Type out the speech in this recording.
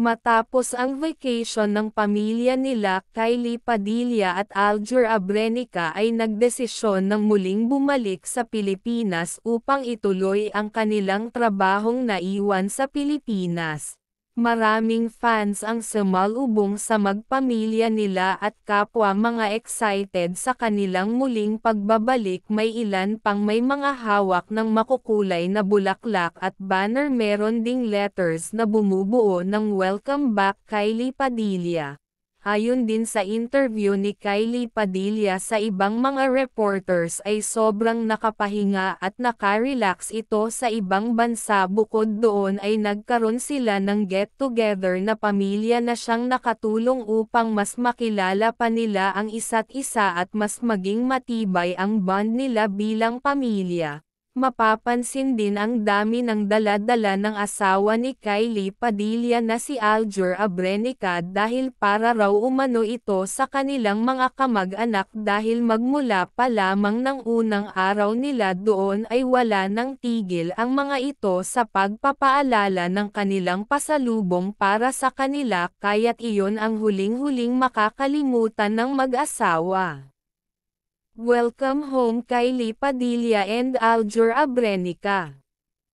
Matapos ang vacation ng pamilya nila Kylie Padilla at Alger Abrenica ay nagdesisyon ng muling bumalik sa Pilipinas upang ituloy ang kanilang trabahong naiwan sa Pilipinas. Maraming fans ang sumalubong sa magpamilya nila at kapwa mga excited sa kanilang muling pagbabalik may ilan pang may mga hawak ng makukulay na bulaklak at banner meron ding letters na bumubuo ng welcome back Kylie Padilla. Ayon din sa interview ni Kylie Padilla sa ibang mga reporters ay sobrang nakapahinga at nakarelax ito sa ibang bansa bukod doon ay nagkaroon sila ng get-together na pamilya na siyang nakatulong upang mas makilala pa nila ang isa't isa at mas maging matibay ang bond nila bilang pamilya. Mapapansin din ang dami ng dala-dala ng asawa ni Kylie Padilla na si Alger Abrenica dahil para raw umano ito sa kanilang mga kamag-anak dahil magmula pa lamang ng unang araw nila doon ay wala nang tigil ang mga ito sa pagpapaalala ng kanilang pasalubong para sa kanila kaya't iyon ang huling-huling makakalimutan ng mag-asawa. Welcome home Kylie Padilla and Aljur Abrenica.